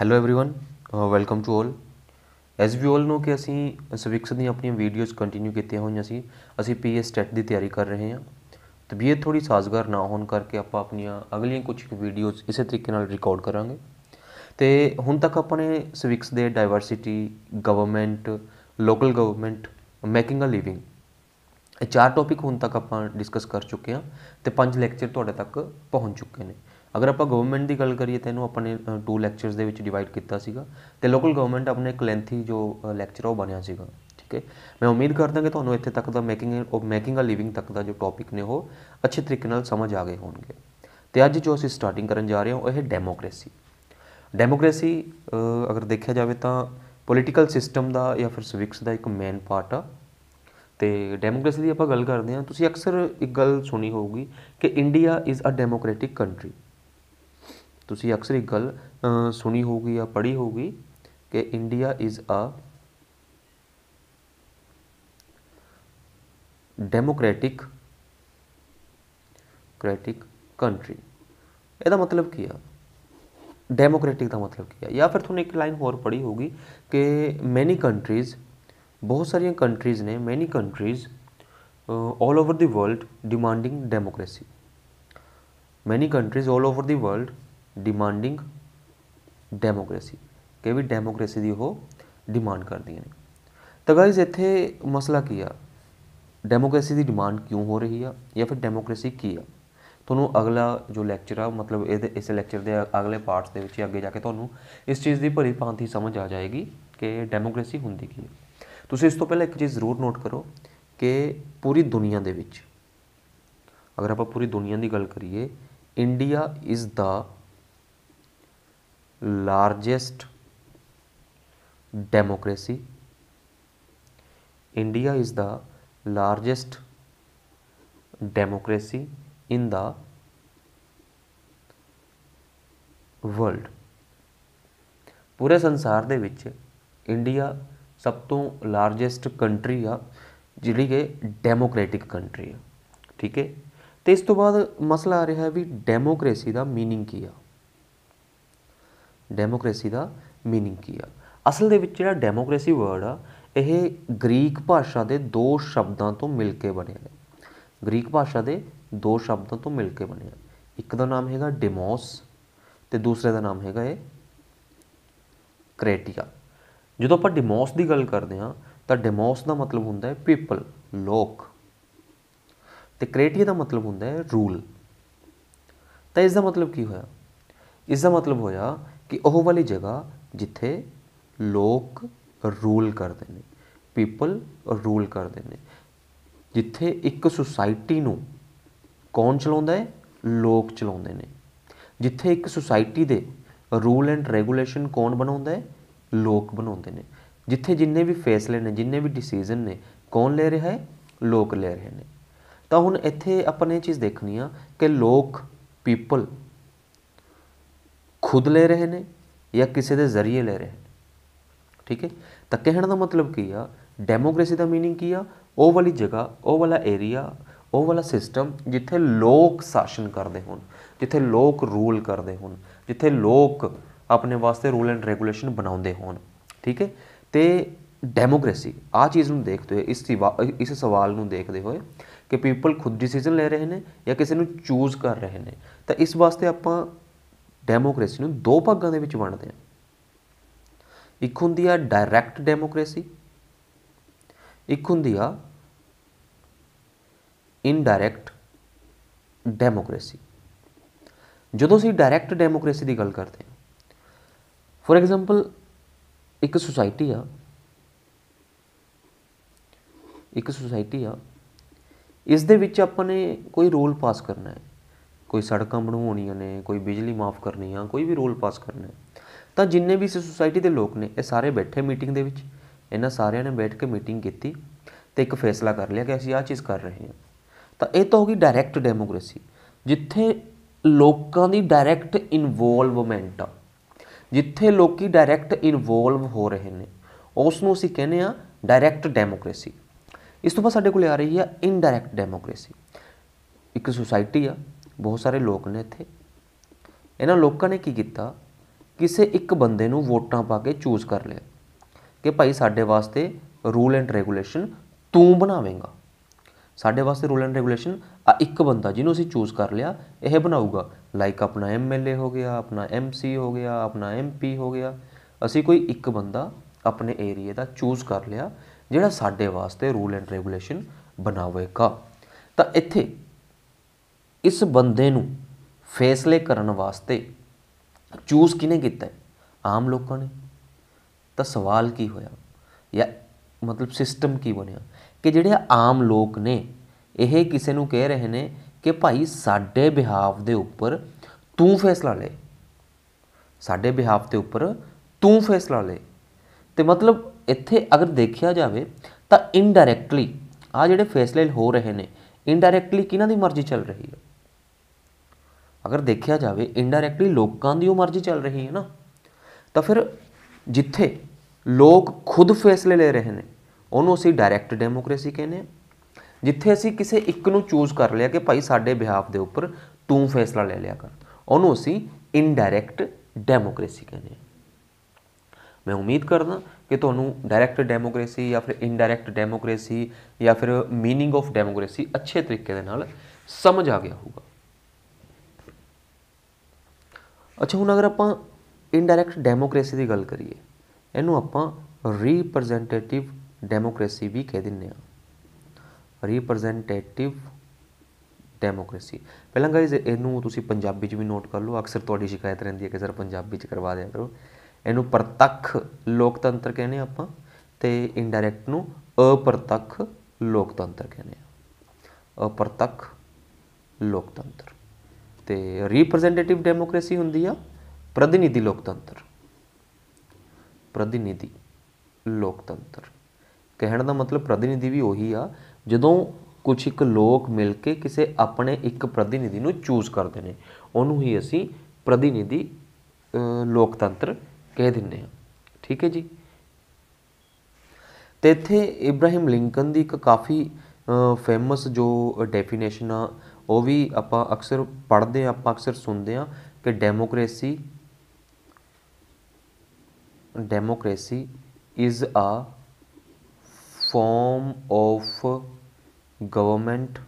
Hello everyone welcome to all as we all know ਕਿ ਅਸੀਂ ਸਵਿਕਸ ਦੀਆਂ ਆਪਣੀਆਂ ਵੀਡੀਓਜ਼ ਕੰਟੀਨਿਊ ਕੀਤੀਆਂ ਹੋਈਆਂ ਸੀ ਅਸੀਂ ਪੀਐਸ ਟੈਟ ਦੀ ਤਿਆਰੀ ਕਰ ਰਹੇ ਹਾਂ ਤਬੀਅਤ ਥੋੜੀ ਸਾਜ਼ਗਰ ਨਾ ਹੋਣ ਕਰਕੇ ਆਪਾਂ ਆਪਣੀਆਂ ਅਗਲੀਆਂ ਕੁਝ ਵੀਡੀਓਜ਼ ਇਸੇ ਤਰੀਕੇ ਨਾਲ ਰਿਕਾਰਡ ਕਰਾਂਗੇ ਤੇ ਹੁਣ ਤੱਕ ਆਪਾਂ ਨੇ ਸਵਿਕਸ ਦੇ diversity government local government making a living ਇਹ ਚਾਰ ਟੌਪਿਕ ਹੁਣ ਤੱਕ ਆਪਾਂ ਡਿਸਕਸ ਕਰ ਚੁੱਕੇ ਹਾਂ ਤੇ ਪੰਜ ਲੈਕਚਰ ਤੁਹਾਡੇ ਤੱਕ ਪਹੁੰਚ ਚੁੱਕੇ ਨੇ ਅਗਰ ਆਪਾਂ ਗਵਰਨਮੈਂਟ ਦੀ ਗੱਲ ਕਰੀਏ ਤਾਂ ਇਹਨੂੰ ਆਪਾਂ ਨੇ ਟੂ ਲੈਕਚਰਸ ਦੇ ਵਿੱਚ ਡਿਵਾਈਡ ਕੀਤਾ ਸੀਗਾ ਤੇ ਲੋਕਲ ਗਵਰਨਮੈਂਟ ਆਪਣੇ ਇੱਕ ਲੈਂਥੀ ਜੋ ਲੈਕਚਰ ਉਹ ਬਣਿਆ ਸੀਗਾ ਠੀਕ ਹੈ ਮੈਂ ਉਮੀਦ ਕਰਦਾ ਕਿ ਤੁਹਾਨੂੰ ਇੱਥੇ ਤੱਕ ਦਾ making of making a living ਤੱਕ ਦਾ ਜੋ ਟੌਪਿਕ ਨੇ ਉਹ ਅੱਛੇ ਤਰੀਕੇ ਨਾਲ ਸਮਝ ਆ ਗਏ ਹੋਣਗੇ ਤੇ ਅੱਜ ਜੋ ਅਸੀਂ ਸਟਾਰਟਿੰਗ ਕਰਨ ਜਾ ਰਹੇ ਹਾਂ ਉਹ ਹੈ ਡੈਮੋਕ੍ਰੇਸੀ ਡੈਮੋਕ੍ਰੇਸੀ ਅਗਰ ਦੇਖਿਆ ਜਾਵੇ ਤਾਂ ਪੋਲੀਟੀਕਲ ਸਿਸਟਮ ਦਾ ਜਾਂ ਫਿਰ ਸਿਵਿਕਸ ਦਾ ਇੱਕ ਮੇਨ ਪਾਰਟ ਆ ਤੇ ਡੈਮੋਕ੍ਰੇਸੀ ਦੀ ਆਪਾਂ ਗੱਲ ਕਰਦੇ ਹਾਂ ਤੁਸੀਂ ਅਕਸਰ ਇੱਕ ਗੱਲ ਸੁਣੀ ਹੋਊਗੀ ਕਿ India is a democratic country ਤੁਸੀਂ ਅਕਸਰ ਹੀ ਗੱਲ ਸੁਣੀ ਹੋਊਗੀ ਜਾਂ ਪੜ੍ਹੀ ਹੋਊਗੀ ਕਿ ਇੰਡੀਆ ਇਜ਼ ਅ ਡੈਮੋਕ੍ਰੈਟਿਕ ਕ੍ਰੈਟਿਕ ਕੰਟਰੀ ਇਹਦਾ ਮਤਲਬ ਕੀ ਆ ਡੈਮੋਕ੍ਰੈਟਿਕ ਦਾ ਮਤਲਬ ਕੀ ਆ ਜਾਂ ਫਿਰ ਤੁਹਾਨੂੰ ਇੱਕ ਲਾਈਨ ਹੋਰ ਪੜ੍ਹੀ ਹੋਊਗੀ ਕਿ ਮੈਨੀ ਕੰਟਰੀਜ਼ ਬਹੁਤ ਸਾਰੀਆਂ ਕੰਟਰੀਜ਼ ਨੇ many countries all over the world demanding democracy. Many countries all over the world demanding democracy ਕਿ ਵੀ ਡੈਮੋਕ੍ਰੇਸੀ ਦੀ ਉਹ ਡਿਮਾਂਡ ਕਰਦੀਆਂ ਨੇ ਤਾਂ ਗਾਇਜ਼ ਇੱਥੇ ਮਸਲਾ ਕੀ ਆ ਡੈਮੋਕ੍ਰੇਸੀ ਦੀ ਡਿਮਾਂਡ ਕਿਉਂ ਹੋ ਰਹੀ ਆ ਜਾਂ ਫਿਰ ਡੈਮੋਕ੍ਰੇਸੀ ਕੀ ਆ ਤੁਹਾਨੂੰ ਅਗਲਾ ਜੋ ਲੈਕਚਰ ਆ ਮਤਲਬ ਇਹਦੇ ਇਸ ਲੈਕਚਰ ਦੇ ਅਗਲੇ ਪਾਰਟਸ ਦੇ ਵਿੱਚ ਅੱਗੇ ਜਾ ਕੇ ਤੁਹਾਨੂੰ ਇਸ ਚੀਜ਼ ਦੀ ਭਰੀ ਭਾਂਤੀ ਸਮਝ ਆ ਜਾਏਗੀ ਕਿ ਡੈਮੋਕ੍ਰੇਸੀ ਹੁੰਦੀ ਕੀ ਹੈ ਤੁਸੀਂ ਇਸ ਤੋਂ ਪਹਿਲਾਂ ਇੱਕ ਚੀਜ਼ ਜ਼ਰੂਰ ਨੋਟ ਕਰੋ ਕਿ ਪੂਰੀ ਦੁਨੀਆ ਦੇ ਵਿੱਚ ਅਗਰ ਆਪਾਂ ਪੂਰੀ ਦੁਨੀਆ ਦੀ ਗੱਲ ਕਰੀਏ India is the largest democracy india is the largest democracy in the world ਪੂਰੇ ਸੰਸਾਰ ਦੇ ਵਿੱਚ ਇੰਡੀਆ ਸਭ ਤੋਂ ਲਾਰਜੈਸਟ ਕੰਟਰੀ ਆ ਜਿਹੜੀ ਕਿ ਡੈਮੋਕ੍ਰੈਟਿਕ ਕੰਟਰੀ ਆ ਠੀਕ ਹੈ ਤੇ ਇਸ ਤੋਂ ਬਾਅਦ ਮਸਲਾ ਆ ਰਿਹਾ ਵੀ ਡੈਮੋਕ੍ਰੇਸੀ ਦਾ मीनिंग ਕੀ ਆ ਡੈਮੋਕ੍ਰੇਸੀ ਦਾ मीनिंग ਕੀ ਆ ਅਸਲ ਦੇ ਵਿੱਚ ਜਿਹੜਾ ਡੈਮੋਕ੍ਰੇਸੀ ਵਰਡ ਆ ਇਹ ਗ੍ਰੀਕ ਭਾਸ਼ਾ ਦੇ ਦੋ ਸ਼ਬਦਾਂ ਤੋਂ ਮਿਲ ਕੇ ਬਣਿਆ ਹੈ ਗ੍ਰੀਕ ਭਾਸ਼ਾ ਦੇ ਦੋ ਸ਼ਬਦਾਂ ਤੋਂ ਮਿਲ ਕੇ ਬਣਿਆ ਇੱਕ ਦਾ ਨਾਮ ਹੈਗਾ ਡੈਮੋਸ ਤੇ ਦੂਸਰੇ ਦਾ ਨਾਮ ਹੈਗਾ ਇਹ ਕ੍ਰੇਟੀਆ ਜਦੋਂ ਆਪਾਂ ਡੈਮੋਸ ਦੀ ਗੱਲ ਕਰਦੇ ਹਾਂ ਤਾਂ ਡੈਮੋਸ ਦਾ ਮਤਲਬ ਹੁੰਦਾ ਹੈ ਪੀਪਲ ਲੋਕ ਤੇ ਕ੍ਰੇਟੀਆ ਦਾ ਮਤਲਬ ਹੁੰਦਾ ਹੈ ਰੂਲ ਤਾਂ ਇਸ ਦਾ ਮਤਲਬ ਕੀ ਹੋਇਆ ਇਸ ਦਾ ਮਤਲਬ ਹੋਇਆ ਕਿ ਉਹ ਵਾਲੀ ਜਗ੍ਹਾ ਜਿੱਥੇ ਲੋਕ ਰੂਲ ਕਰਦੇ ਨੇ ਪੀਪਲ ਰੂਲ ਕਰਦੇ ਨੇ ਜਿੱਥੇ ਇੱਕ ਸੁਸਾਇਟੀ ਨੂੰ ਕੌਣ ਚਲਾਉਂਦਾ ਹੈ ਲੋਕ ਚਲਾਉਂਦੇ ਨੇ ਜਿੱਥੇ ਇੱਕ ਸੁਸਾਇਟੀ ਦੇ ਰੂਲ ਐਂਡ ਰੈਗੂਲੇਸ਼ਨ ਕੌਣ ਬਣਾਉਂਦਾ ਹੈ ਲੋਕ ਬਣਾਉਂਦੇ ਨੇ ਜਿੱਥੇ ਜਿੰਨੇ ਵੀ ਫੈਸਲੇ ਨੇ ਜਿੰਨੇ ਵੀ ਡਿਸੀਜਨ ਨੇ ਕੌਣ ਲੈ ਰਿਹਾ ਹੈ ਲੋਕ ਲੈ ਰਹੇ ਨੇ ਤਾਂ ਹੁਣ ਇੱਥੇ ਆਪਾਂ ਨੇ ਚੀਜ਼ ਦੇਖਣੀ ਆ ਕਿ ਲੋਕ ਪੀਪਲ ਖੁਦ ਲੈ ਰਹੇ ਨੇ ਜਾਂ ਕਿਸੇ ਦੇ ਜ਼ਰੀਏ ਲੈ ਰਹੇ ਨੇ ਠੀਕ ਹੈ ਤਾਂ ਕਹਿਣ ਦਾ ਮਤਲਬ ਕੀ ਆ ਡੈਮੋਕ੍ਰੇਸੀ ਦਾ मीनिंग ਕੀ ਆ ਉਹ ਵਾਲੀ ਜਗ੍ਹਾ ਉਹ ਵਾਲਾ ਏਰੀਆ ਉਹ ਵਾਲਾ ਸਿਸਟਮ ਜਿੱਥੇ ਲੋਕ ਸ਼ਾਸਨ ਕਰਦੇ ਹੋਣ ਜਿੱਥੇ ਲੋਕ ਰੂਲ ਕਰਦੇ ਹੋਣ ਜਿੱਥੇ ਲੋਕ ਆਪਣੇ ਵਾਸਤੇ ਰੂਲ ਐਂਡ ਰੈਗੂਲੇਸ਼ਨ ਬਣਾਉਂਦੇ ਹੋਣ ਠੀਕ ਹੈ ਤੇ ਡੈਮੋਕ੍ਰੇਸੀ ਆ ਚੀਜ਼ ਨੂੰ ਦੇਖਦੇ ਹੋਏ ਇਸ ਇਸ ਸਵਾਲ ਨੂੰ ਦੇਖਦੇ ਹੋਏ ਕਿ ਪੀਪਲ ਖੁਦ ਡਿਸੀਜਨ ਲੈ ਰਹੇ ਨੇ ਜਾਂ ਕਿਸੇ ਨੂੰ ਚੂਜ਼ ਕਰ ਰਹੇ ਨੇ ਤਾਂ ਇਸ ਵਾਸਤੇ ਆਪਾਂ ਡੈਮੋਕ੍ਰੇਸੀ ਨੂੰ ਦੋ ਭਾਗਾਂ ਦੇ ਵਿੱਚ ਵੰਡਦੇ ਆ ਇੱਕ ਹੁੰਦੀ ਆ ਡਾਇਰੈਕਟ ਡੈਮੋਕ੍ਰੇਸੀ ਇੱਕ ਹੁੰਦੀ ਆ ਇਨਡਾਇਰੈਕਟ ਡੈਮੋਕ੍ਰੇਸੀ ਜਦੋਂ ਅਸੀਂ ਡਾਇਰੈਕਟ ਡੈਮੋਕ੍ਰੇਸੀ ਦੀ ਗੱਲ ਕਰਦੇ ਹਾਂ ਫੋਰ ਐਗਜ਼ਾਮਪਲ ਇੱਕ ਸੁਸਾਇਟੀ ਆ ਇੱਕ ਸੁਸਾਇਟੀ ਆ ਇਸ ਦੇ ਵਿੱਚ ਆਪਾਂ ਨੇ ਕੋਈ ਰੂਲ ਪਾਸ ਕਰਨਾ ਹੈ ਕੋਈ ਸੜਕਾਂ ਬਣਵਾਉਣੀਆਂ ਨੇ ਕੋਈ ਬਿਜਲੀ ਮਾਫ ਕਰਨੀ ਆ ਕੋਈ ਵੀ ਰੂਲ ਪਾਸ ਕਰਨਾ ਤਾਂ ਜਿੰਨੇ ਵੀ ਇਸ ਸੋਸਾਇਟੀ ਦੇ ਲੋਕ ਨੇ ਇਹ ਸਾਰੇ ਬੈਠੇ ਮੀਟਿੰਗ ਦੇ ਵਿੱਚ ਇਹਨਾਂ ਸਾਰਿਆਂ ਨੇ ਬੈਠ ਕੇ ਮੀਟਿੰਗ ਕੀਤੀ ਤੇ ਇੱਕ ਫੈਸਲਾ ਕਰ ਲਿਆ ਕਿ ਅਸੀਂ ਆਹ ਚੀਜ਼ ਕਰ ਰਹੇ ਹਾਂ ਤਾਂ ਇਹ ਤਾਂ ਹੋ ਗਈ ਡਾਇਰੈਕਟ ਡੈਮੋਕ੍ਰੇਸੀ ਜਿੱਥੇ ਲੋਕਾਂ ਦੀ ਡਾਇਰੈਕਟ ਇਨਵੋਲਵਮੈਂਟ ਜਿੱਥੇ ਲੋਕੀ ਡਾਇਰੈਕਟ ਇਨਵੋਲਵ ਹੋ ਰਹੇ ਨੇ ਉਸ ਨੂੰ ਅਸੀਂ ਕਹਿੰਦੇ ਆ ਡਾਇਰੈਕਟ ਡੈਮੋਕ੍ਰੇਸੀ ਇਸ ਤੋਂ ਬਾਅਦ ਸਾਡੇ ਕੋਲ ਆ ਰਹੀ ਆ ਇਨਡਾਇਰੈਕਟ ਡੈਮੋਕ੍ਰੇਸੀ ਇੱਕ ਸੁਸਾਇਟੀ ਆ ਬਹੁਤ ਸਾਰੇ ਲੋਕ ਨੇ ਇੱਥੇ ਇਹਨਾਂ ਲੋਕਾਂ ਨੇ ਕੀ ਕੀਤਾ ਕਿਸੇ ਇੱਕ ਬੰਦੇ ਨੂੰ ਵੋਟਾਂ ਪਾ ਕੇ ਚੂਜ਼ ਕਰ ਲਿਆ ਕਿ ਭਾਈ ਸਾਡੇ ਵਾਸਤੇ ਰੂਲ ਐਂਡ ਰੈਗੂਲੇਸ਼ਨ ਤੂੰ ਬਣਾਵੇਂਗਾ ਸਾਡੇ ਵਾਸਤੇ ਰੂਲ ਐਂਡ ਰੈਗੂਲੇਸ਼ਨ ਆ ਇੱਕ ਬੰਦਾ ਜਿਹਨੂੰ ਅਸੀਂ ਚੂਜ਼ ਕਰ ਲਿਆ ਇਹ ਬਣਾਊਗਾ ਲਾਈਕ ਆਪਣਾ ਐਮਐਲਏ ਹੋ ਗਿਆ ਆਪਣਾ ਐਮਸੀ ਹੋ ਗਿਆ ਆਪਣਾ ਐਮਪੀ ਹੋ ਗਿਆ ਅਸੀਂ ਕੋਈ ਇੱਕ ਬੰਦਾ ਆਪਣੇ ਏਰੀਆ ਦਾ ਚੂਜ਼ ਕਰ ਲਿਆ ਜਿਹੜਾ ਸਾਡੇ ਵਾਸਤੇ ਰੂਲ ਐਂਡ ਰੈਗੂਲੇਸ਼ਨ ਬਣਾਵੇਗਾ ਤਾਂ ਇੱਥੇ ਇਸ ਬੰਦੇ ਨੂੰ ਫੈਸਲੇ ਕਰਨ ਵਾਸਤੇ ਚੂਜ਼ ਕਿਨੇ ਕੀਤਾ ਆਮ ਲੋਕਾਂ ਨੇ ਤਾਂ ਸਵਾਲ ਕੀ ਹੋਇਆ ਜਾਂ ਮਤਲਬ ਸਿਸਟਮ ਕੀ ਬਣਿਆ ਕਿ ਜਿਹੜੇ ਆਮ ਲੋਕ ਨੇ ਇਹ ਕਿਸੇ ਨੂੰ ਕਹਿ ਰਹੇ ਨੇ ਕਿ ਭਾਈ ਸਾਡੇ ਬਿਹਾਫ ਦੇ ਉੱਪਰ ਤੂੰ ਫੈਸਲਾ ਲੈ ਸਾਡੇ ਬਿਹਾਫ ਦੇ ਉੱਪਰ ਤੂੰ ਫੈਸਲਾ ਲੈ ਤੇ ਮਤਲਬ ਇੱਥੇ ਅਗਰ ਦੇਖਿਆ ਜਾਵੇ ਤਾਂ ਇਨਡਾਇਰੈਕਟਲੀ ਆ ਜਿਹੜੇ ਫੈਸਲੇ ਹੋ ਰਹੇ ਨੇ ਇਨਡਾਇਰੈਕਟਲੀ ਕਿਹਨਾਂ ਦੀ ਮਰਜ਼ੀ ਚੱਲ ਰਹੀ ਹੈ ਅਗਰ ਦੇਖਿਆ ਜਾਵੇ ਇਨਡਾਇਰੈਕਟਲੀ ਲੋਕਾਂ ਦੀ ਉਹ ਮਰਜ਼ੀ ਚੱਲ ਰਹੀ ਹੈ ਨਾ ਤਾਂ ਫਿਰ ਜਿੱਥੇ ਲੋਕ ਖੁਦ ਫੈਸਲੇ ਲੈ ਰਹੇ ਨੇ ਉਹਨੂੰ ਅਸੀਂ ਡਾਇਰੈਕਟ ਡੈਮੋਕ੍ਰੇਸੀ ਕਹਿੰਦੇ ਆ ਜਿੱਥੇ ਅਸੀਂ ਕਿਸੇ ਇੱਕ ਨੂੰ ਚੂਜ਼ ਕਰ ਲਿਆ ਕਿ ਭਾਈ ਸਾਡੇ ਬਿਹਾਫ ਦੇ ਉੱਪਰ ਤੂੰ ਫੈਸਲਾ ਲੈ ਲਿਆ ਕਰ ਉਹਨੂੰ ਅਸੀਂ ਇਨਡਾਇਰੈਕਟ ਡੈਮੋਕ੍ਰੇਸੀ ਕਹਿੰਦੇ ਆ ਮੈਂ ਉਮੀਦ ਕਰਦਾ ਕਿ ਤੁਹਾਨੂੰ ਡਾਇਰੈਕਟ ਡੈਮੋਕ੍ਰੇਸੀ ਜਾਂ ਫਿਰ ਇਨਡਾਇਰੈਕਟ ਡੈਮੋਕ੍ਰੇਸੀ ਜਾਂ ਫਿਰ ਮੀਨਿੰਗ ਆਫ ਡੈਮੋਕ੍ਰੇਸੀ ਅੱਛੇ ਤਰੀਕੇ ਦੇ ਨਾਲ ਸਮਝ ਆ ਗਿਆ ਹੋਊਗਾ ਅੱਛਾ ਹੁਣ ਅਗਰ ਆਪਾਂ ਇਨਡਾਇਰੈਕਟ ਡੈਮੋਕ੍ਰੇਸੀ ਦੀ ਗੱਲ ਕਰੀਏ ਇਹਨੂੰ ਆਪਾਂ ਰੀਪ੍ਰੈਜ਼ੈਂਟੇਟਿਵ ਡੈਮੋਕ੍ਰੇਸੀ ਵੀ ਕਹਿ ਦਿੰਨੇ ਆ ਰੀਪ੍ਰੈਜ਼ੈਂਟੇਟਿਵ ਡੈਮੋਕ੍ਰੇਸੀ ਪਹਿਲਾਂ ਗਾਇਜ਼ ਇਹਨੂੰ ਤੁਸੀਂ ਪੰਜਾਬੀ 'ਚ ਵੀ ਨੋਟ ਕਰ ਲਓ ਅਕਸਰ ਤੁਹਾਡੀ ਸ਼ਿਕਾਇਤ ਰਹਿੰਦੀ ਹੈ ਕਿ ਸਰ ਪੰਜਾਬੀ 'ਚ ਕਰਵਾ ਦਿਆ ਕਰੋ ਇਹਨੂੰ ਪ੍ਰਤੱਖ ਲੋਕਤੰਤਰ ਕਹਿੰਦੇ ਆਪਾਂ ਤੇ ਇਨਡਾਇਰੈਕਟ ਨੂੰ ਅਪ੍ਰਤੱਖ ਲੋਕਤੰਤਰ ਕਹਿੰਦੇ ਆ ਅਪ੍ਰਤੱਖ ਲੋਕਤੰਤਰ ਤੇ ਰਿਪਰੈਜ਼ੈਂਟੇਟਿਵ ਡੈਮੋਕ੍ਰੇਸੀ ਹੁੰਦੀ ਆ ਪ੍ਰਤੀਨਿਧੀ ਲੋਕਤੰਤਰ ਪ੍ਰਤੀਨਿਧੀ ਲੋਕਤੰਤਰ ਕਹਿਣ ਦਾ ਮਤਲਬ ਪ੍ਰਤੀਨਿਧੀ ਵੀ ਉਹੀ ਆ ਜਦੋਂ ਕੁਝ ਇੱਕ ਲੋਕ ਮਿਲ ਕੇ ਕਿਸੇ ਆਪਣੇ ਇੱਕ ਪ੍ਰਤੀਨਿਧੀ ਨੂੰ ਚੂਜ਼ ਕਰਦੇ ਨੇ ਉਹਨੂੰ ਹੀ ਅਸੀਂ ਪ੍ਰਤੀਨਿਧੀ ਲੋਕਤੰਤਰ ਕਹਿ ਦਿੰਨੇ ਆ ਠੀਕ ਹੈ ਜੀ ਤੇ ਇੱਥੇ ਇਬਰਾਹਿਮ ਲਿੰਕਨ ਦੀ ਇੱਕ ਕਾਫੀ ਫੇਮਸ ਜੋ ਡੈਫੀਨੇਸ਼ਨ ਆ ਉਹ ਵੀ ਆਪਾਂ ਅਕਸਰ ਪੜ੍ਹਦੇ ਆਪਾਂ ਅਕਸਰ ਸੁਣਦੇ ਆ ਕਿ democracy democracy is a form of government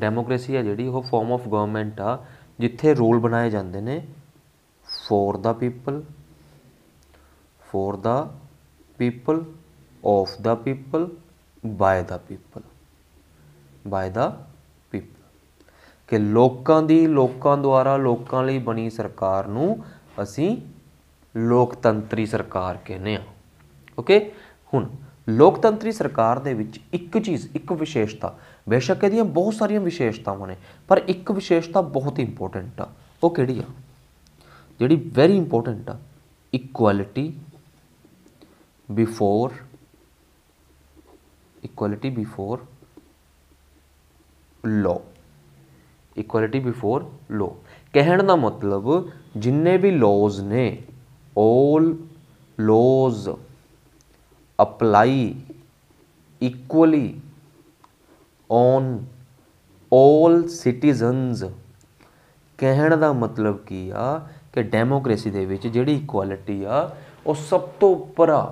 democracy ਆ ਜਿਹੜੀ ਉਹ ਫਾਰਮ ਆਫ ਗਵਰਨਮੈਂਟ ਆ ਜਿੱਥੇ ਰੂਲ ਬਣਾਏ ਜਾਂਦੇ ਨੇ for the people for the people of the people by the people by the ਕਿ ਲੋਕਾਂ ਦੀ ਲੋਕਾਂ ਦੁਆਰਾ ਲੋਕਾਂ ਲਈ ਬਣੀ ਸਰਕਾਰ ਨੂੰ ਅਸੀਂ ਲੋਕਤੰਤਰੀ ਸਰਕਾਰ ਕਹਿੰਦੇ ਆ ਓਕੇ ਹੁਣ ਲੋਕਤੰਤਰੀ ਸਰਕਾਰ ਦੇ ਵਿੱਚ ਇੱਕ ਚੀਜ਼ ਇੱਕ ਵਿਸ਼ੇਸ਼ਤਾ ਬੇਸ਼ੱਕ ਇਹਦੀਆਂ ਬਹੁਤ ਸਾਰੀਆਂ ਵਿਸ਼ੇਸ਼ਤਾਵਾਂ ਨੇ ਪਰ ਇੱਕ ਵਿਸ਼ੇਸ਼ਤਾ ਬਹੁਤ ਇੰਪੋਰਟੈਂਟ ਆ ਉਹ ਕਿਹੜੀ ਆ ਜਿਹੜੀ ਵੈਰੀ ਇੰਪੋਰਟੈਂਟ ਆ equality before equality before law equality before law ਕਹਿਣ ਦਾ ਮਤਲਬ ਜਿੰਨੇ ਵੀ ਲਾਜ਼ ਨੇ 올 laws apply equally on 올 citizens ਕਹਿਣ ਦਾ ਮਤਲਬ ਕੀ ਆ ਕਿ ਡੈਮੋਕ੍ਰੇਸੀ ਦੇ ਵਿੱਚ ਜਿਹੜੀ ਇਕੁਐਲਿਟੀ ਆ ਉਹ ਸਭ ਤੋਂ ਉੱਪਰ ਆ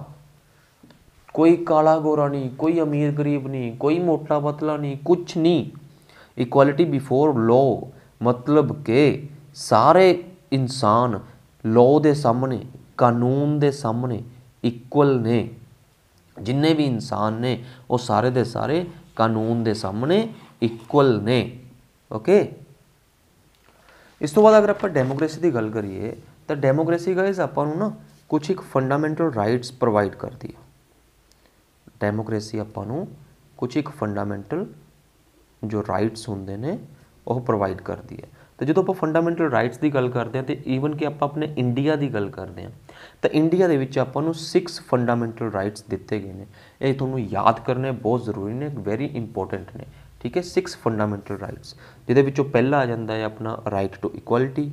ਕੋਈ ਕਾਲਾ ਗੋਰਾ ਨਹੀਂ ਕੋਈ ਅਮੀਰ ਗਰੀਬ ਨਹੀਂ ਕੋਈ ਮੋਟਾ ਪਤਲਾ ਨਹੀਂ ਕੁਝ ਨਹੀਂ इक्वालिटी बिफोर लॉ मतलब के सारे इंसान लॉ दे सामने कानून दे सामने इक्वल ने जिन्हें भी इंसान ने वो सारे दे सारे कानून दे सामने इक्वल ने ओके इस तो बाद अगर आप डेमोक्रेसी की गल करिए तो डेमोक्रेसी गाइज आप ना कुछ एक फंडामेंटल राइट्स प्रोवाइड करती है डेमोक्रेसी आप कुछ एक फंडामेंटल ਜੋ ਰਾਈਟਸ ਹੁੰਦੇ ਨੇ ਉਹ ਪ੍ਰੋਵਾਈਡ ਕਰਦੀ ਹੈ ਤੇ ਜਦੋਂ ਆਪਾਂ ਫੰਡਾਮੈਂਟਲ ਰਾਈਟਸ ਦੀ ਗੱਲ ਕਰਦੇ ਆ ਤੇ ਈਵਨ ਕਿ ਆਪਾਂ ਆਪਣੇ ਇੰਡੀਆ ਦੀ ਗੱਲ ਕਰਦੇ ਆ ਤਾਂ ਇੰਡੀਆ ਦੇ ਵਿੱਚ ਆਪਾਂ ਨੂੰ 6 ਫੰਡਾਮੈਂਟਲ ਰਾਈਟਸ ਦਿੱਤੇ ਗਏ ਨੇ ਇਹ ਤੁਹਾਨੂੰ ਯਾਦ ਕਰਨੇ ਬਹੁਤ ਜ਼ਰੂਰੀ ਨੇ ਵੈਰੀ ਇੰਪੋਰਟੈਂਟ ਨੇ ਠੀਕ ਹੈ 6 ਫੰਡਾਮੈਂਟਲ ਰਾਈਟਸ ਜਿਹਦੇ ਵਿੱਚੋਂ ਪਹਿਲਾ ਆ ਜਾਂਦਾ ਹੈ ਆਪਣਾ right to equality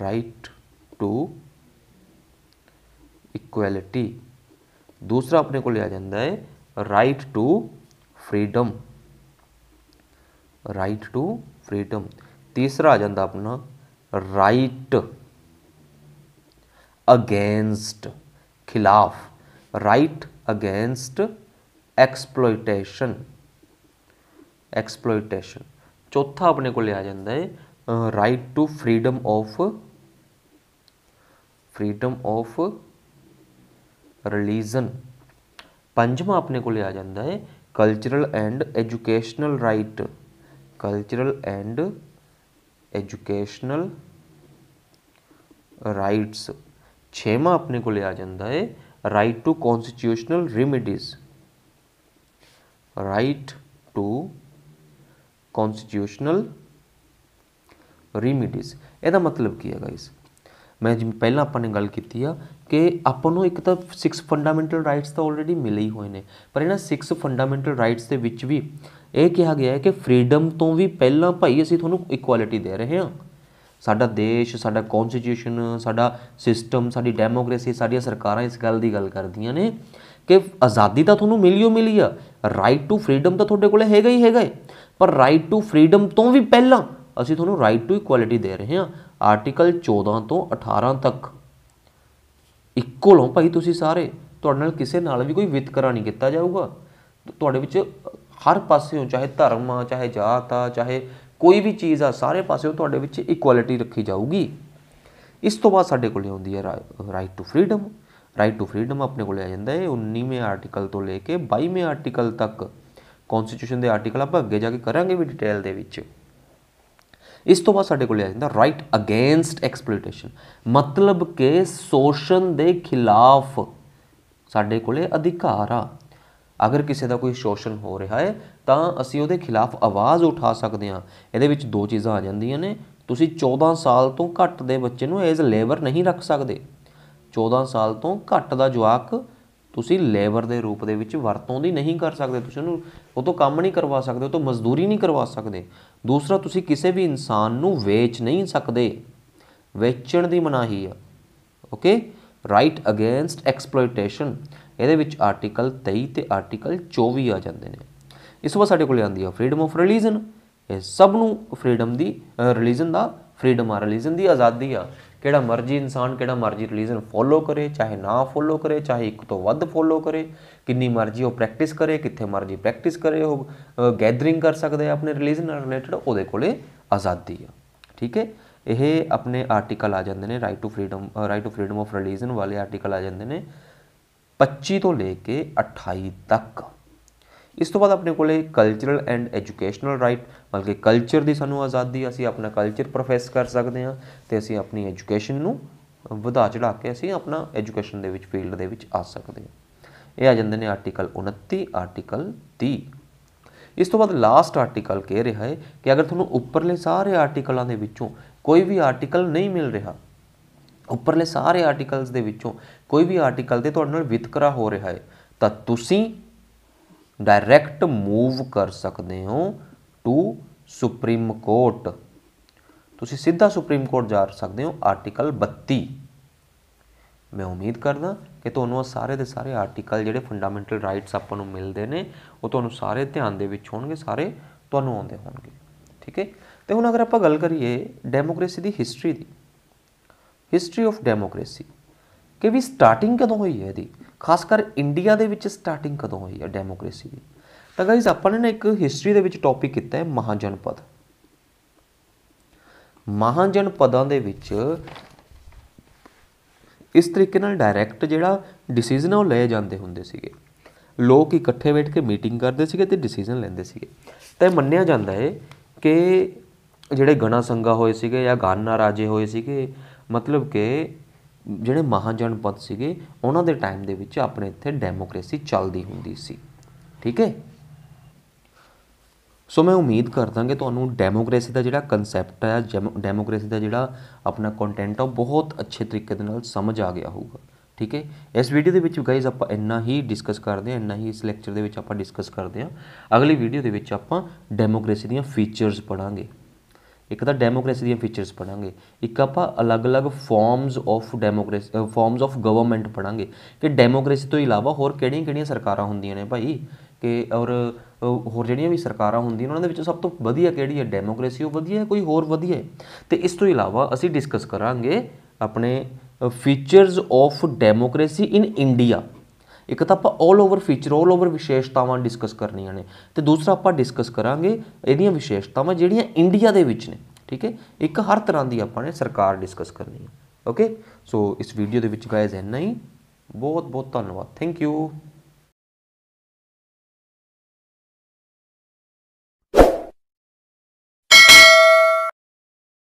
right to equality ਦੂਸਰਾ ਆਪਣੇ ਕੋਲ ਆ ਜਾਂਦਾ ਹੈ right to freedom right to freedom तीसरा आ जाता अपना राइट अगेंस्ट खिलाफ राइट अगेंस्ट एक्सप्लोइटेशन एक्सप्लोइटेशन चौथा अपने को ले आ जाता है right to freedom of freedom of religion पंजवा अपने को आ जाता है cultural and educational right right. cultural and educational rights ਛੇਵਾਂ ਆਪਣੇ ਕੋਲੇ ਆ ਜਾਂਦਾ ਹੈ right to constitutional remedies right to constitutional remedies ਇਹਦਾ ਮਤਲਬ ਕੀ ਹੈ ਗਾਇਸ ਮੈਂ ਜਿਵੇਂ ਪਹਿਲਾਂ ਆਪਾਂ ਨੇ ਗੱਲ ਕੀਤੀ ਆ ਕਿ ਆਪਾਂ ਨੂੰ ਇੱਕ ਤਾਂ 6 ਫੰਡਾਮੈਂਟਲ ਰਾਈਟਸ ਤਾਂ ਆਲਰੇਡੀ ਮਿਲੇ ਹੀ ਹੋਏ ਨੇ ਪਰ ਇਹਨਾਂ 6 ਫੰਡਾਮੈਂਟਲ ਰਾਈਟਸ ਦੇ ਵਿੱਚ ਵੀ ਇਹ ਕਿਹਾ ਗਿਆ ਹੈ ਕਿ ਫਰੀडम ਤੋਂ ਵੀ ਪਹਿਲਾਂ ਭਾਈ ਅਸੀਂ ਤੁਹਾਨੂੰ ਇਕੁਐਲਿਟੀ ਦੇ ਰਹੇ ਹਾਂ ਸਾਡਾ ਦੇਸ਼ ਸਾਡਾ ਕਨਸਟੀਟਿਊਸ਼ਨ ਸਾਡਾ ਸਿਸਟਮ ਸਾਡੀ ਡੈਮੋਕ੍ਰੇਸੀ ਸਾਡੀਆਂ ਸਰਕਾਰਾਂ ਇਸ ਗੱਲ ਦੀ ਗੱਲ ਕਰਦੀਆਂ ਨੇ ਕਿ ਆਜ਼ਾਦੀ ਤਾਂ ਤੁਹਾਨੂੰ ਮਿਲੀ ਓ ਮਿਲੀ ਆ ਰਾਈਟ ਟੂ ਫਰੀडम ਤਾਂ ਤੁਹਾਡੇ ਕੋਲੇ ਹੈਗਾ ਹੀ ਹੈਗਾ ਪਰ ਰਾਈਟ ਟੂ ਫਰੀडम ਤੋਂ ਵੀ ਪਹਿਲਾਂ ਅਸੀਂ ਤੁਹਾਨੂੰ ਰਾਈਟ ਟੂ ਇਕੁਐਲਿਟੀ ਦੇ ਰਹੇ ਹਾਂ ਆਰਟੀਕਲ 14 ਤੋਂ 18 ਤੱਕ ਇਕੁਅਲ ਹੋ ਭਾਈ ਤੁਸੀਂ ਸਾਰੇ ਤੁਹਾਡੇ ਨਾਲ ਕਿਸੇ ਨਾਲ ਵੀ ਕੋਈ ਵਿਤਕਰਾ ਨਹੀਂ ਕੀਤਾ ਜਾਊਗਾ ਤੁਹਾਡੇ ਵਿੱਚ ਹਰ ਪਾਸਿਓਂ ਚਾਹੇ ਧਰਮ ਆ ਚਾਹੇ ਜਾਤ ਆ ਚਾਹੇ ਕੋਈ ਵੀ ਚੀਜ਼ ਆ ਸਾਰੇ ਪਾਸਿਓਂ ਤੁਹਾਡੇ ਵਿੱਚ ਇਕੁਐਲਿਟੀ ਰੱਖੀ ਜਾਊਗੀ ਇਸ ਤੋਂ ਬਾਅਦ ਸਾਡੇ ਕੋਲੇ ਆਉਂਦੀ ਹੈ right to freedom right to freedom ਆਪਣੇ ਕੋਲੇ ਆ ਜਾਂਦਾ ਹੈ 19ਵੇਂ ਆਰਟੀਕਲ ਤੋਂ ਲੈ ਕੇ 22ਵੇਂ ਆਰਟੀਕਲ ਤੱਕ ਕਨਸਟੀਟਿਊਸ਼ਨ ਦੇ ਆਰਟੀਕਲ ਆਪਾਂ ਅੱਗੇ ਜਾ ਕੇ ਕਰਾਂਗੇ ਵੀ ਡਿਟੇਲ ਦੇ ਵਿੱਚ ਇਸ ਤੋਂ ਬਾਅਦ ਸਾਡੇ ਕੋਲ ਆ ਜਾਂਦਾ ਰਾਈਟ ਅਗੇਂਸਟ ਐਕਸਪਲੋਇਟੇਸ਼ਨ ਮਤਲਬ ਕਿ ਸ਼ੋਸ਼ਣ ਦੇ ਖਿਲਾਫ ਸਾਡੇ ਕੋਲੇ ਅਧਿਕਾਰ ਆ ਅਗਰ ਕਿਸੇ ਦਾ ਕੋਈ ਸ਼ੋਸ਼ਣ ਹੋ ਰਿਹਾ ਹੈ ਤਾਂ ਅਸੀਂ ਉਹਦੇ ਖਿਲਾਫ ਆਵਾਜ਼ ਉਠਾ ਸਕਦੇ ਹਾਂ ਇਹਦੇ ਵਿੱਚ ਦੋ ਚੀਜ਼ਾਂ ਆ ਜਾਂਦੀਆਂ ਨੇ ਤੁਸੀਂ 14 ਸਾਲ ਤੋਂ ਘੱਟ ਦੇ ਬੱਚੇ ਨੂੰ ਐਜ਼ ਲੇਬਰ ਨਹੀਂ ਰੱਖ ਸਕਦੇ 14 ਸਾਲ ਤੋਂ ਘੱਟ ਦਾ ਜਵਾਕ ਤੁਸੀਂ ਲੇਬਰ ਦੇ ਰੂਪ ਦੇ ਵਿੱਚ ਵਰਤੋਂ ਦੀ ਨਹੀਂ ਕਰ ਸਕਦੇ ਤੁਸੀਂ ਉਹਨੂੰ ਉਹ ਤੋਂ ਕੰਮ ਨਹੀਂ ਕਰਵਾ ਸਕਦੇ ਉਹ ਤੋਂ ਮਜ਼ਦੂਰੀ ਨਹੀਂ ਕਰਵਾ ਸਕਦੇ ਦੂਸਰਾ ਤੁਸੀਂ ਕਿਸੇ ਵੀ ਇਨਸਾਨ ਨੂੰ ਵੇਚ ਨਹੀਂ ਸਕਦੇ ਵੇਚਣ ਦੀ ਮਨਾਹੀ ਆ ਓਕੇ ਰਾਈਟ ਅਗੇਂਸਟ ਐਕਸਪਲੋਇਟੇਸ਼ਨ ਇਹਦੇ ਵਿੱਚ ਆਰਟੀਕਲ 23 ਤੇ ਆਰਟੀਕਲ 24 ਆ ਜਾਂਦੇ ਨੇ ਇਸ ਤੋਂ ਸਾਡੇ ਕੋਲ ਆਉਂਦੀ ਆ ਫਰੀडम ਆਫ ਰਿਲੀਜਨ ਇਹ ਸਭ ਨੂੰ ਫਰੀडम ਦੀ ਰਿਲੀਜਨ ਦਾ ਫਰੀडम ਆ ਰਿਲੀਜਨ ਦੀ ਆਜ਼ਾਦੀ ਆ ਕਿਹੜਾ ਮਰਜ਼ੀ ਇਨਸਾਨ ਕਿਹੜਾ ਮਰਜ਼ੀ ਰਿਲੀਜਨ ਫੋਲੋ ਕਰੇ ਚਾਹੇ ਨਾ ਫੋਲੋ ਕਰੇ ਚਾਹੇ ਇੱਕ ਤੋਂ ਵੱਧ ਫੋਲੋ ਕਰੇ ਕਿੰਨੀ ਮਰਜ਼ੀ ਉਹ ਪ੍ਰੈਕਟਿਸ ਕਰੇ ਕਿੱਥੇ ਮਰਜ਼ੀ ਪ੍ਰੈਕਟਿਸ ਕਰੇ ਉਹ ਗੈਦਰਿੰਗ ਕਰ ਸਕਦੇ ਆ ਆਪਣੇ ਰਿਲੀਜਨ ਨਾਲ ਰਿਲੇਟਡ ਉਹਦੇ ਕੋਲੇ ਆਜ਼ਾਦੀ ਆ ਠੀਕ ਹੈ ਇਹ ਆਪਣੇ ਆਰਟੀਕਲ ਆ ਜਾਂਦੇ ਨੇ right to freedom right to freedom of religion ਵਾਲੇ ਆਰਟੀਕਲ ਆ ਜਾਂਦੇ ਨੇ 25 ਤੋਂ ਲੈ ਕੇ 28 ਤੱਕ ਇਸ ਤੋਂ ਬਾਅਦ ਆਪਣੇ ਕੋਲੇ ਕਲਚਰਲ ਐਂਡ ਐਜੂਕੇਸ਼ਨਲ ਰਾਈਟ ਬਲਕਿ ਕਲਚਰ ਦੀ ਸਾਨੂੰ ਆਜ਼ਾਦੀ ਅਸੀਂ ਆਪਣਾ ਕਲਚਰ ਪ੍ਰੋਫੈਸ ਕਰ ਸਕਦੇ ਹਾਂ ਤੇ ਅਸੀਂ ਆਪਣੀ ਐਜੂਕੇਸ਼ਨ ਨੂੰ ਵਧਾ ਚੜਾ ਕੇ ਅਸੀਂ ਆਪਣਾ ਐਜੂਕੇਸ਼ਨ ਦੇ ਵਿੱਚ ਫੀਲਡ ਦੇ ਵਿੱਚ ਆ ਸਕਦੇ ਹਾਂ ਇਹ ਆ ਜਾਂਦੇ ਨੇ ਆਰਟੀਕਲ 29 ਆਰਟੀਕਲ 30 ਇਸ ਤੋਂ ਬਾਅਦ ਲਾਸਟ ਆਰਟੀਕਲ ਕਹਿ ਰਿਹਾ ਹੈ ਕਿ ਅਗਰ ਤੁਹਾਨੂੰ ਉੱਪਰਲੇ ਸਾਰੇ ਆਰਟੀਕਲਾਂ ਦੇ ਵਿੱਚੋਂ ਕੋਈ ਵੀ ਆਰਟੀਕਲ ਨਹੀਂ ਮਿਲ ਰਿਹਾ ਉੱਪਰਲੇ ਸਾਰੇ ਆਰਟੀਕਲਸ ਦੇ ਵਿੱਚੋਂ ਕੋਈ ਵੀ ਆਰਟੀਕਲ ਤੇ ਤੁਹਾਡੇ ਨਾਲ ਵਿਤਕਰਾ ਹੋ ਰਿਹਾ ਹੈ ਤਾਂ ਤੁਸੀਂ ਡਾਇਰੈਕਟ ਮੂਵ ਕਰ ਸਕਦੇ ਹੋ ਟੂ ਸੁਪਰੀਮ ਕੋਰਟ ਤੁਸੀਂ ਸਿੱਧਾ ਸੁਪਰੀਮ ਕੋਰਟ ਜਾ ਸਕਦੇ ਹੋ ਆਰਟੀਕਲ 32 ਮੈਂ ਉਮੀਦ ਕਰਦਾ ਕਿ ਤੁਹਾਨੂੰ ਉਹ ਸਾਰੇ ਦੇ ਸਾਰੇ ਆਰਟੀਕਲ ਜਿਹੜੇ ਫੰਡਾਮੈਂਟਲ ਰਾਈਟਸ ਆਪਾਂ ਨੂੰ ਮਿਲਦੇ ਨੇ ਉਹ ਤੁਹਾਨੂੰ ਸਾਰੇ ਧਿਆਨ ਦੇ ਵਿੱਚ ਹੋਣਗੇ ਸਾਰੇ ਤੁਹਾਨੂੰ ਆਉਂਦੇ ਹੋਣਗੇ ਠੀਕ ਹੈ ਤੇ ਹੁਣ ਅਗਰ ਆਪਾਂ ਗੱਲ ਕਰੀਏ ਡੈਮੋਕ੍ਰੇਸੀ ਦੀ ਹਿਸਟਰੀ ਦੀ ਹਿਸਟਰੀ ਆਫ ਡੈਮੋਕ੍ਰੇਸੀ ਕਿ ਵੀ ਸਟਾਰਟਿੰਗ ਕਦੋਂ ਹੋਈ ਹੈ ਇਹਦੀ ਖਾਸ ਕਰ ਇੰਡੀਆ ਦੇ ਵਿੱਚ ਸਟਾਰਟਿੰਗ ਕਦੋਂ ਹੋਈ ਹੈ ਡੈਮੋਕ੍ਰੇਸੀ ਦੀ ਤਾਂ ਗਾਇਜ਼ ਆਪਾਂ ਨੇ ਇੱਕ ਹਿਸਟਰੀ ਦੇ ਵਿੱਚ ਟੌਪਿਕ ਕੀਤਾ ਹੈ ਮਹਾਜਨਪਦ ਮਹਾਜਨਪਦਾਂ ਦੇ ਵਿੱਚ ਇਸ ਤਰੀਕੇ ਨਾਲ ਡਾਇਰੈਕਟ ਜਿਹੜਾ ਡਿਸੀਜਨ ਉਹ ਲਏ ਜਾਂਦੇ ਹੁੰਦੇ ਸੀਗੇ ਲੋਕ ਇਕੱਠੇ ਬੈਠ ਕੇ ਮੀਟਿੰਗ ਕਰਦੇ ਸੀਗੇ ਤੇ ਡਿਸੀਜਨ ਲੈਂਦੇ ਸੀਗੇ ਤਾਂ ਮੰਨਿਆ ਜਾਂਦਾ ਹੈ ਕਿ ਜਿਹੜੇ ਗਣਾ ਸੰਗਾ ਹੋਏ ਸੀਗੇ ਜਾਂ ਗਾਨਾ ਰਾਜੇ ਹੋਏ ਸੀਗੇ ਮਤਲਬ ਕਿ ਜਿਹੜੇ ਮਹਾਜਨ ਸੀਗੇ ਉਹਨਾਂ ਦੇ ਟਾਈਮ ਦੇ ਵਿੱਚ ਆਪਣੇ ਇੱਥੇ ਡੈਮੋਕ੍ਰੇਸੀ ਚੱਲਦੀ ਹੁੰਦੀ ਸੀ ਠੀਕ ਹੈ ਸੋ ਮੈਂ ਉਮੀਦ ਕਰਦਾ ਕਿ ਤੁਹਾਨੂੰ ਡੈਮੋਕ੍ਰੇਸੀ ਦਾ ਜਿਹੜਾ ਕਨਸੈਪਟ ਹੈ ਡੈਮੋਕ੍ਰੇਸੀ ਦਾ ਜਿਹੜਾ ਆਪਣਾ ਕੰਟੈਂਟ ਆ ਬਹੁਤ ਅੱਛੇ ਤਰੀਕੇ ਦੇ ਨਾਲ ਸਮਝ ਆ ਗਿਆ ਹੋਊਗਾ ਠੀਕ ਹੈ ਇਸ ਵੀਡੀਓ ਦੇ ਵਿੱਚ ਗਾਇਜ਼ ਆਪਾਂ ਇੰਨਾ ਹੀ ਡਿਸਕਸ ਕਰਦੇ ਹਾਂ ਇੰਨਾ ਹੀ ਇਸ ਲੈਕਚਰ ਦੇ ਵਿੱਚ ਆਪਾਂ ਡਿਸਕਸ ਕਰਦੇ ਹਾਂ ਅਗਲੀ ਵੀਡੀਓ ਦੇ ਵਿੱਚ ਆਪਾਂ ਡੈਮੋਕ੍ਰੇਸੀ ਦੀਆਂ ਫੀਚਰਸ ਪੜਾਂਗੇ ਇੱਕ ਤਾਂ ਡੈਮੋਕ੍ਰੇਸੀ ਦੀਆਂ ਫੀਚਰਸ ਪੜਾਂਗੇ ਇੱਕ ਆਪਾਂ ਅਲੱਗ-ਅਲੱਗ forms of democracy forms of government ਪੜਾਂਗੇ ਕਿ ਡੈਮੋਕ੍ਰੇਸੀ ਤੋਂ ਇਲਾਵਾ ਹੋਰ ਕਿਹੜੀਆਂ-ਕਿਹੜੀਆਂ ਸਰਕਾਰਾਂ ਹੁੰਦੀਆਂ ਨੇ ਭਾਈ ਕਿ ਔਰ ਹੋਰ ਜਿਹੜੀਆਂ ਵੀ ਸਰਕਾਰਾਂ ਹੁੰਦੀਆਂ ਉਹਨਾਂ ਦੇ ਵਿੱਚੋਂ ਸਭ ਤੋਂ ਵਧੀਆ ਕਿਹੜੀ ਹੈ ਡੈਮੋਕ੍ਰੇਸੀ ਉਹ ਵਧੀਆ ਹੈ ਕੋਈ ਹੋਰ ਵਧੀਆ ਹੈ ਤੇ ਇਸ ਤੋਂ ਇਲਾਵਾ ਅਸੀਂ ਡਿਸਕਸ ਕਰਾਂਗੇ ਆਪਣੇ features of democracy in India ਇੱਕ ਤਾਂ ਆਪਾਂ 올 ਓਵਰ ਫੀਚਰ 올 ਓਵਰ ਵਿਸ਼ੇਸ਼ਤਾਵਾਂ ਡਿਸਕਸ ਕਰਨੀਆਂ ਨੇ ਤੇ ਦੂਸਰਾ ਆਪਾਂ ਡਿਸਕਸ ਕਰਾਂਗੇ ਇਹਦੀਆਂ ਵਿਸ਼ੇਸ਼ਤਾਵਾਂ ਜਿਹੜੀਆਂ ਇੰਡੀਆ ਦੇ ਵਿੱਚ ਨੇ ਠੀਕ ਹੈ ਇੱਕ ਹਰ ਤਰ੍ਹਾਂ ਦੀ ਆਪਾਂ ਨੇ ਸਰਕਾਰ ਡਿਸਕਸ ਕਰਨੀ ਹੈ ਓਕੇ ਸੋ ਇਸ ਵੀਡੀਓ ਦੇ ਵਿੱਚ ਗਾਇਜ਼ ਇੰਨਾ ਹੀ ਬਹੁਤ ਬਹੁਤ ਧੰਨਵਾਦ ਥੈਂਕ ਯੂ